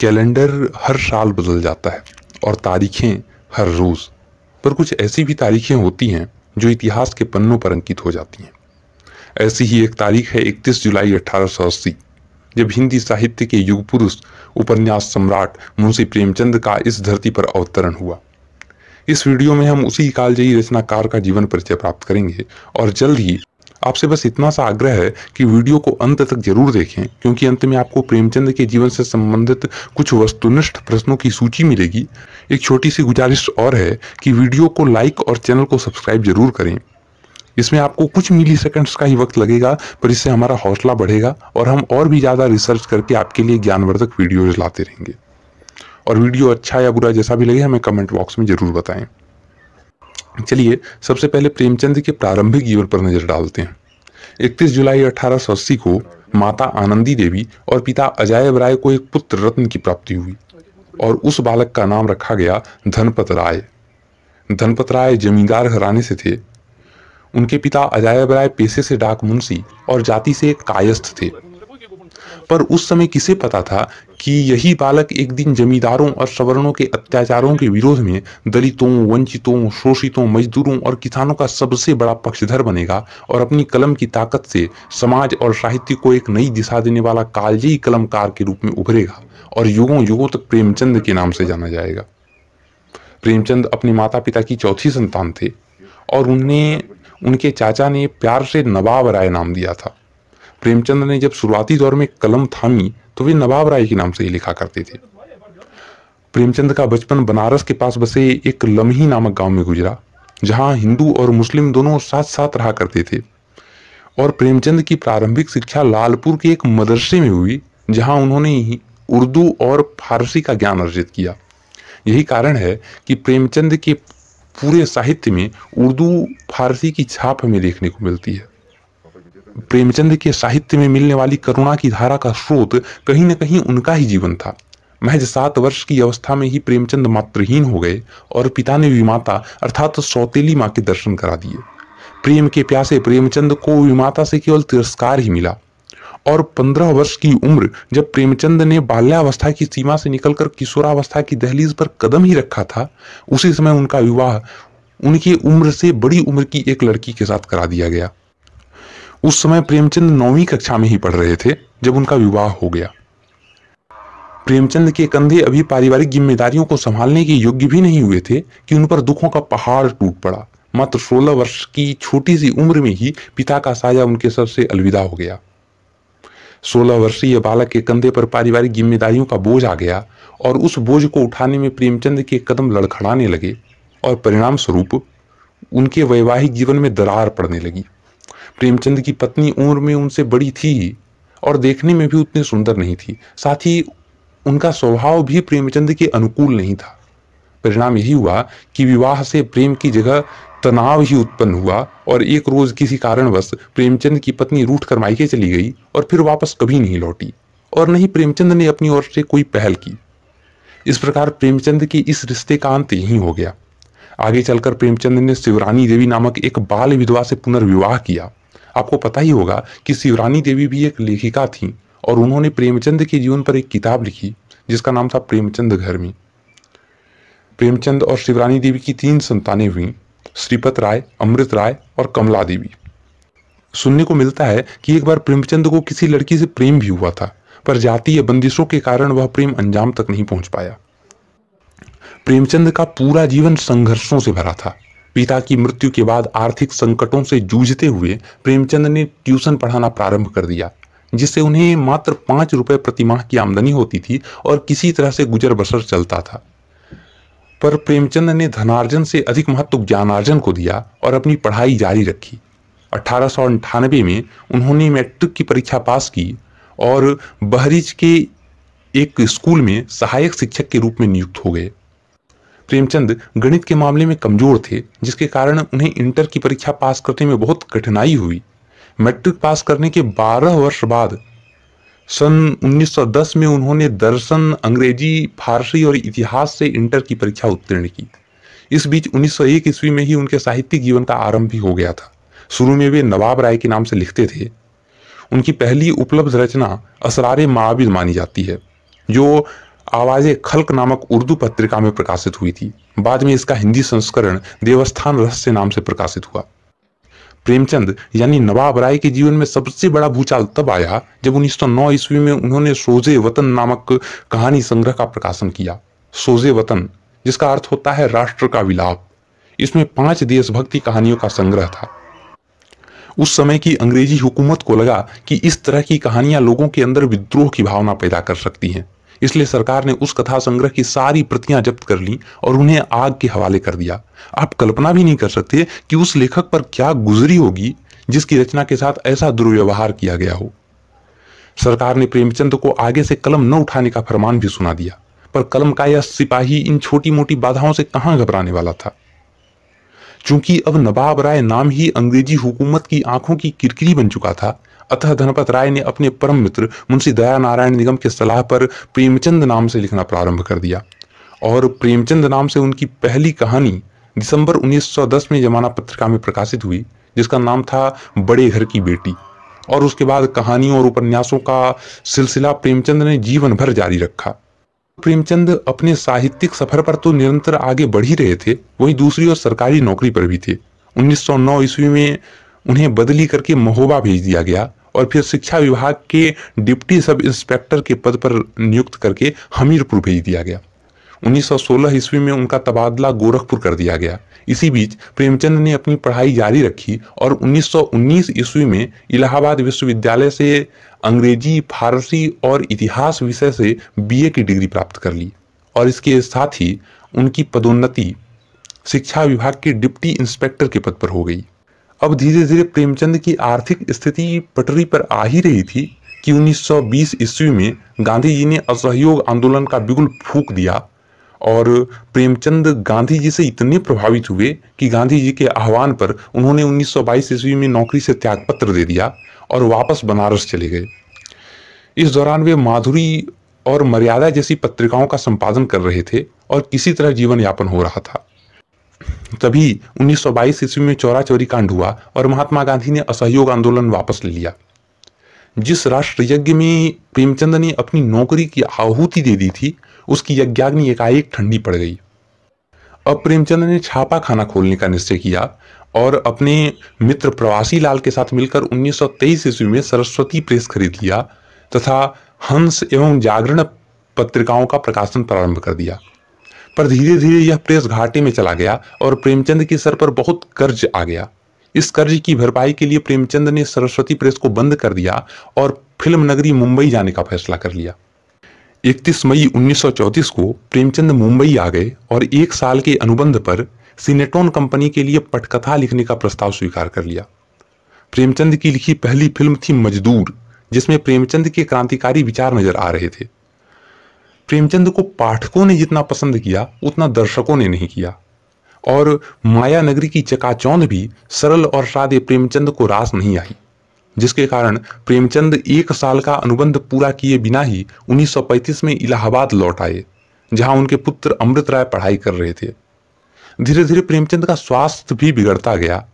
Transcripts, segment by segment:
calendar हर साल बदल जाता है और तारीखें हर रोज़ पर कुछ ऐसी भी तारीखें होती हैं जो इतिहास के पन्नों पर अंकित हो जाती हैं ऐसी ही एक तारीख है 31 जुलाई अठारह जब हिंदी साहित्य के युग पुरुष उपन्यास सम्राट मुंशी प्रेमचंद का इस धरती पर अवतरण हुआ इस वीडियो में हम उसी कालजयी रचनाकार का जीवन परिचय प्राप्त करेंगे और जल्द ही आपसे बस इतना सा आग्रह है कि वीडियो को अंत तक जरूर देखें क्योंकि अंत में आपको प्रेमचंद के जीवन से संबंधित कुछ वस्तुनिष्ठ प्रश्नों की सूची मिलेगी एक छोटी सी गुजारिश और है कि वीडियो को लाइक और चैनल को सब्सक्राइब जरूर करें इसमें आपको कुछ मिली सेकेंड्स का ही वक्त लगेगा पर इससे हमारा हौसला बढ़ेगा और हम और भी ज़्यादा रिसर्च करके आपके लिए ज्ञानवर्धक वीडियोज लाते रहेंगे और वीडियो अच्छा या बुरा जैसा भी लगे हमें कमेंट बॉक्स में ज़रूर बताएं चलिए सबसे पहले प्रेमचंद के प्रारंभिक जीवन पर नज़र डालते हैं 31 जुलाई 1880 को माता आनंदी देवी और पिता अजय राय को एक पुत्र रत्न की प्राप्ति हुई और उस बालक का नाम रखा गया धनपत राय धनपत राय जमींदार घराने से थे उनके पिता अजय राय पेशे से डाक मुंशी और जाति से कायस्थ थे पर उस समय किसे पता था कि यही बालक एक दिन जमींदारों और सवर्णों के अत्याचारों के विरोध में दलितों वंचितों शोषितों मजदूरों और किसानों का सबसे बड़ा पक्षधर बनेगा और अपनी कलम की ताकत से समाज और साहित्य को एक नई दिशा देने वाला कालजयी कलमकार के रूप में उभरेगा और युगों युगों तक प्रेमचंद के नाम से जाना जाएगा प्रेमचंद अपने माता पिता की चौथी संतान थे और उन्हें उनके चाचा ने प्यार से नवाब राय नाम दिया था प्रेमचंद ने जब शुरुआती दौर में कलम थामी तो वे नवाब राय के नाम से ही लिखा करते थे प्रेमचंद का बचपन बनारस के पास बसे एक लम्ही नामक गांव में गुजरा जहां हिंदू और मुस्लिम दोनों साथ साथ रहा करते थे और प्रेमचंद की प्रारंभिक शिक्षा लालपुर के एक मदरसे में हुई जहां उन्होंने उर्दू और फारसी का ज्ञान अर्जित किया यही कारण है कि प्रेमचंद के पूरे साहित्य में उर्दू फारसी की छाप हमें देखने को मिलती है प्रेमचंद के साहित्य में मिलने वाली करुणा की धारा का स्रोत कहीं न कहीं उनका ही जीवन था महज सात वर्ष की अवस्था में ही प्रेमचंद मातृहीन हो गए और पिता ने विमाता अर्थात सौतेली माँ के दर्शन करा दिए प्रेम के प्यासे प्रेमचंद को विमाता से केवल तिरस्कार ही मिला और पंद्रह वर्ष की उम्र जब प्रेमचंद ने बाल्यावस्था की सीमा से निकलकर किशोरावस्था की दहलीज पर कदम ही रखा था उसी समय उनका विवाह उनकी उम्र से बड़ी उम्र की एक लड़की के साथ करा दिया गया उस समय प्रेमचंद नौवीं कक्षा में ही पढ़ रहे थे जब उनका विवाह हो गया प्रेमचंद के कंधे अभी पारिवारिक जिम्मेदारियों को संभालने के योग्य भी नहीं हुए थे कि उन पर दुखों का पहाड़ टूट पड़ा मात्र सोलह वर्ष की छोटी सी उम्र में ही पिता का साया उनके सर से अलविदा हो गया सोलह वर्षीय बालक के कंधे पर पारिवारिक जिम्मेदारियों का बोझ आ गया और उस बोझ को उठाने में प्रेमचंद के कदम लड़खड़ाने लगे और परिणाम स्वरूप उनके वैवाहिक जीवन में दरार पड़ने लगी प्रेमचंद की पत्नी उम्र में उनसे बड़ी थी और देखने में भी उतनी सुंदर नहीं थी साथ ही उनका स्वभाव भी प्रेमचंद के अनुकूल नहीं था परिणाम यही हुआ कि विवाह से प्रेम की जगह तनाव ही उत्पन्न हुआ और एक रोज किसी कारणवश प्रेमचंद की पत्नी रूठ कर मायके चली गई और फिर वापस कभी नहीं लौटी और नहीं प्रेमचंद ने अपनी ओर से कोई पहल की इस प्रकार प्रेमचंद के इस रिश्ते का अंत यही हो गया आगे चलकर प्रेमचंद ने शिवरानी देवी नामक एक बाल विधवा से पुनर्विवाह किया आपको पता ही होगा कि शिवरानी देवी भी एक लेखिका थीं और उन्होंने प्रेमचंद के जीवन पर एक किताब लिखी जिसका नाम था प्रेमचंद घर में प्रेमचंद और शिवरानी देवी की तीन संतानें हुईं श्रीपत राय अमृत राय और कमला देवी सुनने को मिलता है कि एक बार प्रेमचंद को किसी लड़की से प्रेम भी हुआ था पर जातीय बंदिशों के कारण वह प्रेम अंजाम तक नहीं पहुंच पाया प्रेमचंद का पूरा जीवन संघर्षों से भरा था पिता की मृत्यु के बाद आर्थिक संकटों से जूझते हुए प्रेमचंद ने ट्यूशन पढ़ाना प्रारंभ कर दिया जिससे उन्हें मात्र पाँच रुपये प्रतिमाह की आमदनी होती थी और किसी तरह से गुजर बसर चलता था पर प्रेमचंद ने धनार्जन से अधिक महत्व ज्ञानार्जन को दिया और अपनी पढ़ाई जारी रखी अठारह में उन्होंने मैट्रिक की परीक्षा पास की और बहरीच के एक स्कूल में सहायक शिक्षक के रूप में नियुक्त हो गए प्रेमचंद गणित के मामले में कमजोर थे जिसके कारण उन्हें इंटर की परीक्षा पास करने में बहुत कठिनाई हुई मैट्रिक पास करने के 12 वर्ष बाद सन 1910 में उन्होंने दर्शन अंग्रेजी फारसी और इतिहास से इंटर की परीक्षा उत्तीर्ण की इस बीच 1901 ईस्वी में ही उनके साहित्यिक जीवन का आरंभ भी हो गया था शुरू में वे नवाब राय के नाम से लिखते थे उनकी पहली उपलब्ध रचना असरारे माबिज मानी जाती है जो आवाज़ खल्क नामक उर्दू पत्रिका में प्रकाशित हुई थी बाद में इसका हिंदी संस्करण देवस्थान रहस्य नाम से प्रकाशित हुआ प्रेमचंद यानी नवाब राय के जीवन में सबसे बड़ा भूचाल तब आया जब 1909 ईस्वी में उन्होंने सोजे वतन नामक कहानी संग्रह का प्रकाशन किया सोजे वतन जिसका अर्थ होता है राष्ट्र का विलाप इसमें पांच देशभक्ति कहानियों का संग्रह था उस समय की अंग्रेजी हुकूमत को लगा कि इस तरह की कहानियां लोगों के अंदर विद्रोह की भावना पैदा कर सकती हैं इसलिए सरकार ने उस कथा संग्रह की सारी प्रतियां जब्त कर ली और उन्हें आग के हवाले कर दिया आप कल्पना भी नहीं कर सकते कि उस लेखक पर क्या गुजरी होगी जिसकी रचना के साथ ऐसा दुर्व्यवहार किया गया हो सरकार ने प्रेमचंद को आगे से कलम न उठाने का फरमान भी सुना दिया पर कलम का यह सिपाही इन छोटी मोटी बाधाओं से कहां घबराने वाला था चूंकि अब नवाब राय नाम ही अंग्रेजी हुकूमत की आंखों की किरकिरी बन चुका था अतः धनपत राय ने अपने परम मित्र मुंशी दया नारायण निगम के सलाह पर प्रेमचंद नाम से लिखना प्रारंभ कर दिया और प्रेमचंद नाम से उनकी पहली कहानी दिसंबर 1910 में जमाना पत्रिका में प्रकाशित हुई जिसका नाम था बड़े घर की बेटी और उसके बाद कहानियों और उपन्यासों का सिलसिला प्रेमचंद ने जीवन भर जारी रखा प्रेमचंद अपने साहित्यिक सफर पर तो निरंतर आगे बढ़ ही रहे थे वहीं दूसरी ओर सरकारी नौकरी पर भी थे 1909 ईस्वी में उन्हें बदली करके महोबा भेज दिया गया और फिर शिक्षा विभाग के डिप्टी सब इंस्पेक्टर के पद पर नियुक्त करके हमीरपुर भेज दिया गया 1916 ईस्वी में उनका तबादला गोरखपुर कर दिया गया इसी बीच प्रेमचंद ने अपनी पढ़ाई जारी रखी और 1919 ईस्वी में इलाहाबाद विश्वविद्यालय से अंग्रेजी फारसी और इतिहास विषय से बीए की डिग्री प्राप्त कर ली और इसके साथ ही उनकी पदोन्नति शिक्षा विभाग के डिप्टी इंस्पेक्टर के पद पर हो गई अब धीरे धीरे प्रेमचंद की आर्थिक स्थिति पटरी पर आ ही रही थी कि 1920 ईस्वी में गांधी जी ने असहयोग आंदोलन का बिगुल फूक दिया और प्रेमचंद गांधी जी से इतने प्रभावित हुए कि गांधी जी के आह्वान पर उन्होंने 1922 ईस्वी में नौकरी से त्यागपत्र दे दिया और वापस बनारस चले गए इस दौरान वे माधुरी और मर्यादा जैसी पत्रिकाओं का संपादन कर रहे थे और किसी तरह जीवन यापन हो रहा था तभी 1922 ईस्वी में चौरा चौरी कांड हुआ और महात्मा गांधी ने असहयोग आंदोलन वापस ले लिया जिस राष्ट्र यज्ञ में प्रेमचंद ने अपनी नौकरी की आहुति दे दी थी उसकी यज्ञाग्नि एकाएक ठंडी पड़ गई अब प्रेमचंद ने छापा खाना खोलने का निश्चय किया और अपने मित्र प्रवासी लाल के साथ मिलकर 1923 ईस्वी में सरस्वती प्रेस खरीद लिया तथा हंस एवं जागरण पत्रिकाओं का प्रकाशन प्रारंभ कर दिया पर धीरे धीरे यह प्रेस घाटे में चला गया और प्रेमचंद के सर पर बहुत कर्ज आ गया इस कर्ज की भरपाई के लिए प्रेमचंद ने सरस्वती प्रेस को बंद कर दिया और फिल्म नगरी मुंबई जाने का फैसला कर लिया 31 मई 1934 को प्रेमचंद मुंबई आ गए और एक साल के अनुबंध पर सिनेटोन कंपनी के लिए पटकथा लिखने का प्रस्ताव स्वीकार कर लिया प्रेमचंद की लिखी पहली फिल्म थी मजदूर जिसमें प्रेमचंद के क्रांतिकारी विचार नजर आ रहे थे प्रेमचंद को पाठकों ने जितना पसंद किया उतना दर्शकों ने नहीं किया और माया नगरी की चकाचौंध भी सरल और सादे प्रेमचंद को रास नहीं आई जिसके कारण प्रेमचंद एक साल का अनुबंध पूरा किए बिना ही 1935 में इलाहाबाद लौट आए जहां उनके पुत्र अमृत राय पढ़ाई कर रहे थे धीरे धीरे प्रेमचंद का स्वास्थ्य भी बिगड़ता गया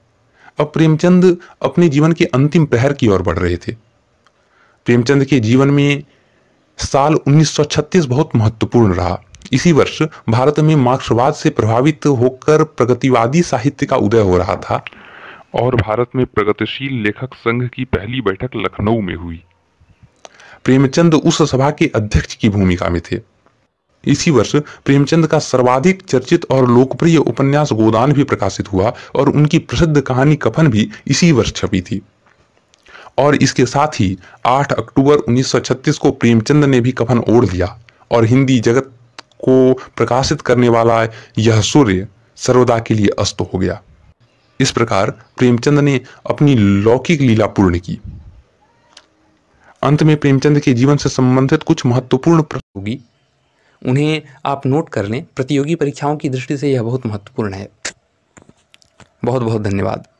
अब प्रेमचंद अपने जीवन के अंतिम पहर की ओर बढ़ रहे थे प्रेमचंद के जीवन में साल 1936 बहुत महत्वपूर्ण रहा इसी वर्ष भारत में मार्क्सवाद से प्रभावित होकर प्रगतिवादी साहित्य का उदय हो रहा था और भारत में प्रगतिशील लेखक संघ की पहली बैठक लखनऊ में हुई प्रेमचंद उस सभा के अध्यक्ष की भूमिका में थे इसी वर्ष प्रेमचंद का सर्वाधिक चर्चित और लोकप्रिय उपन्यास गोदान भी प्रकाशित हुआ और उनकी प्रसिद्ध कहानी कफन भी इसी वर्ष छपी थी और इसके साथ ही 8 अक्टूबर 1936 को प्रेमचंद ने भी कफन ओढ़ दिया और हिंदी जगत को प्रकाशित करने वाला यह सूर्य सर्वदा के लिए अस्त हो गया इस प्रकार प्रेमचंद ने अपनी लौकिक लीला पूर्ण की अंत में प्रेमचंद के जीवन से संबंधित कुछ महत्वपूर्ण होगी उन्हें आप नोट कर लें प्रतियोगी परीक्षाओं की दृष्टि से यह बहुत महत्वपूर्ण है बहुत बहुत धन्यवाद